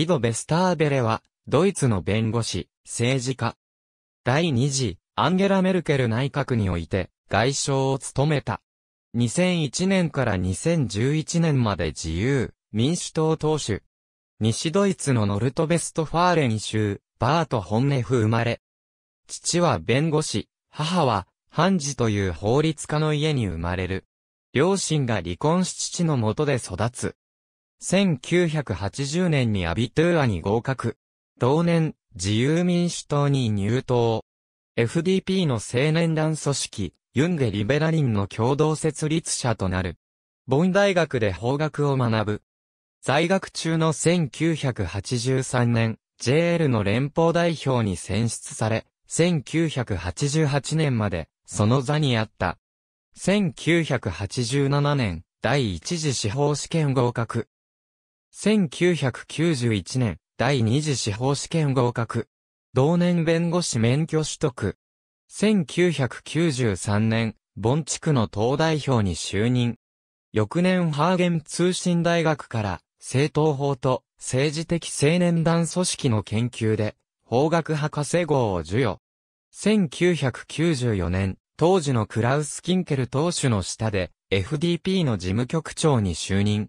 ギド・ベスターベレは、ドイツの弁護士、政治家。第2次、アンゲラ・メルケル内閣において、外相を務めた。2001年から2011年まで自由、民主党党首。西ドイツのノルトベストファーレン州、バート・ホンネフ生まれ。父は弁護士、母は、ハンジという法律家の家に生まれる。両親が離婚し父のもとで育つ。1980年にアビトゥーアに合格。同年、自由民主党に入党。FDP の青年団組織、ユンゲ・リベラリンの共同設立者となる。ボン大学で法学を学ぶ。在学中の1983年、JL の連邦代表に選出され、1988年まで、その座にあった。1987年、第一次司法試験合格。1991年、第二次司法試験合格。同年弁護士免許取得。1993年、盆地区の党代表に就任。翌年ハーゲン通信大学から政党法と政治的青年団組織の研究で法学博士号を授与。1994年、当時のクラウス・キンケル党首の下で FDP の事務局長に就任。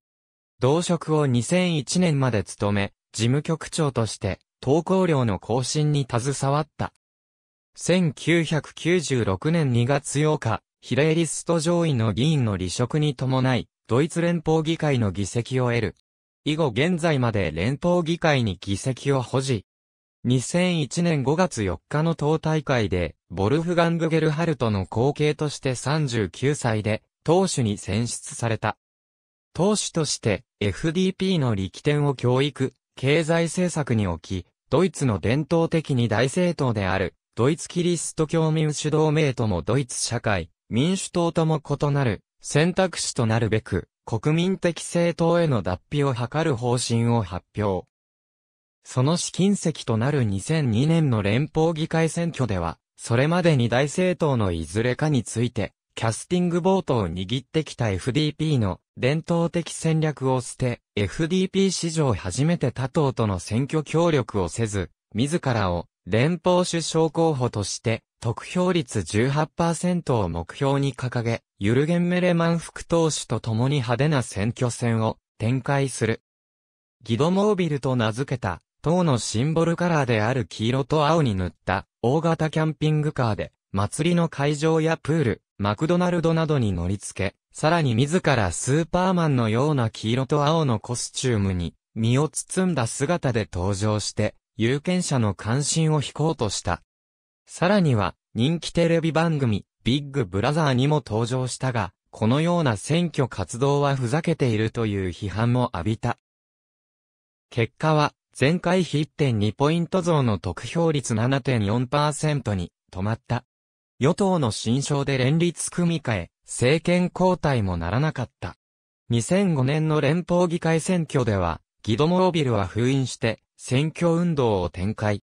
同職を2001年まで務め、事務局長として、投稿料の更新に携わった。1996年2月8日、比例リスト上位の議員の離職に伴い、ドイツ連邦議会の議席を得る。以後現在まで連邦議会に議席を保持。2001年5月4日の党大会で、ボルフガング・ゲルハルトの後継として39歳で、党首に選出された。党首として FDP の力点を教育、経済政策に置き、ドイツの伝統的に大政党である、ドイツキリスト教民主同盟ともドイツ社会、民主党とも異なる、選択肢となるべく、国民的政党への脱皮を図る方針を発表。その資金石となる2002年の連邦議会選挙では、それまでに大政党のいずれかについて、キャスティングボートを握ってきた FDP の伝統的戦略を捨て、FDP 史上初めて他党との選挙協力をせず、自らを連邦首相候補として、得票率18%を目標に掲げ、ユルゲン・メレマン副党首と共に派手な選挙戦を展開する。ギドモービルと名付けた、党のシンボルカラーである黄色と青に塗った大型キャンピングカーで、祭りの会場やプール、マクドナルドなどに乗り付け、さらに自らスーパーマンのような黄色と青のコスチュームに、身を包んだ姿で登場して、有権者の関心を引こうとした。さらには、人気テレビ番組、ビッグブラザーにも登場したが、このような選挙活動はふざけているという批判も浴びた。結果は、前回比1.2ポイント増の得票率7.4%に止まった。与党の新章で連立組み替え、政権交代もならなかった。2005年の連邦議会選挙では、ギドモービルは封印して、選挙運動を展開。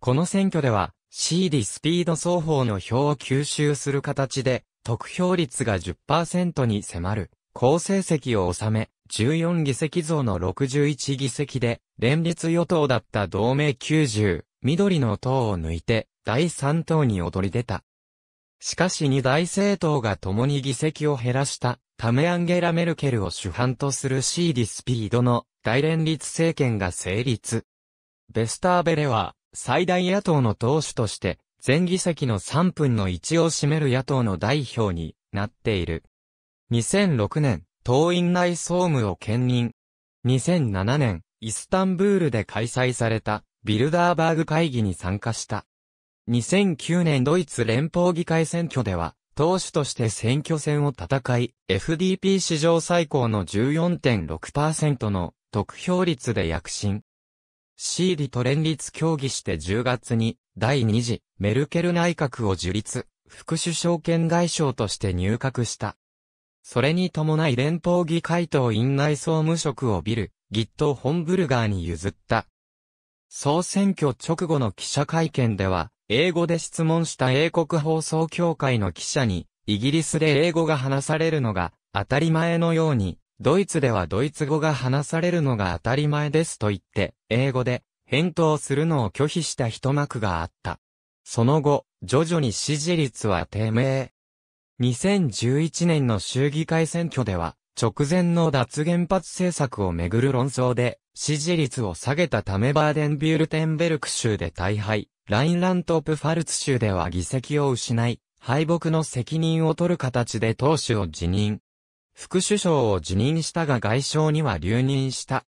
この選挙では、シーディスピード双方の票を吸収する形で、得票率が10%に迫る、好成績を収め、14議席増の61議席で、連立与党だった同盟90、緑の党を抜いて、第3党に躍り出た。しかし二大政党が共に議席を減らしたためアンゲラ・メルケルを主犯とするシーディスピードの大連立政権が成立。ベスターベレは最大野党の党首として全議席の3分の1を占める野党の代表になっている。2006年、党員内総務を兼任。2007年、イスタンブールで開催されたビルダーバーグ会議に参加した。2009年ドイツ連邦議会選挙では、党首として選挙戦を戦い、FDP 史上最高の14.6%の得票率で躍進。シーリと連立協議して10月に第2次メルケル内閣を樹立、副首相兼外相として入閣した。それに伴い連邦議会党院内総務職をビル、ギット・ホンブルガーに譲った。総選挙直後の記者会見では、英語で質問した英国放送協会の記者に、イギリスで英語が話されるのが当たり前のように、ドイツではドイツ語が話されるのが当たり前ですと言って、英語で返答するのを拒否した一幕があった。その後、徐々に支持率は低迷。2011年の衆議会選挙では、直前の脱原発政策をめぐる論争で、支持率を下げたためバーデンビュルテンベルク州で大敗。ラインラント・プファルツ州では議席を失い、敗北の責任を取る形で党首を辞任。副首相を辞任したが外相には留任した。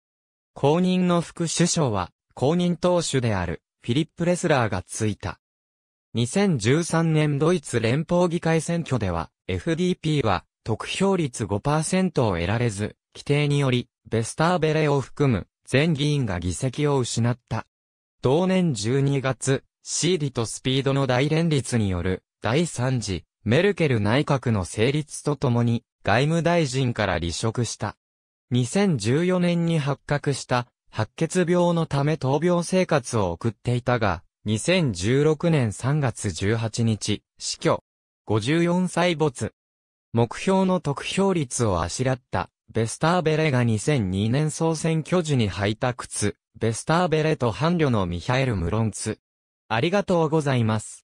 公認の副首相は、公認党首である、フィリップ・レスラーがついた。2013年ドイツ連邦議会選挙では、FDP は、得票率5%を得られず、規定により、ベスターベレを含む、全議員が議席を失った。同年12月、シーディとスピードの大連立による第3次メルケル内閣の成立とともに外務大臣から離職した。2014年に発覚した白血病のため闘病生活を送っていたが、2016年3月18日、死去。54歳没。目標の得票率をあしらったベスターベレが2002年総選挙時に履いた靴、ベスターベレと伴侶のミハエル・ムロンツ。ありがとうございます。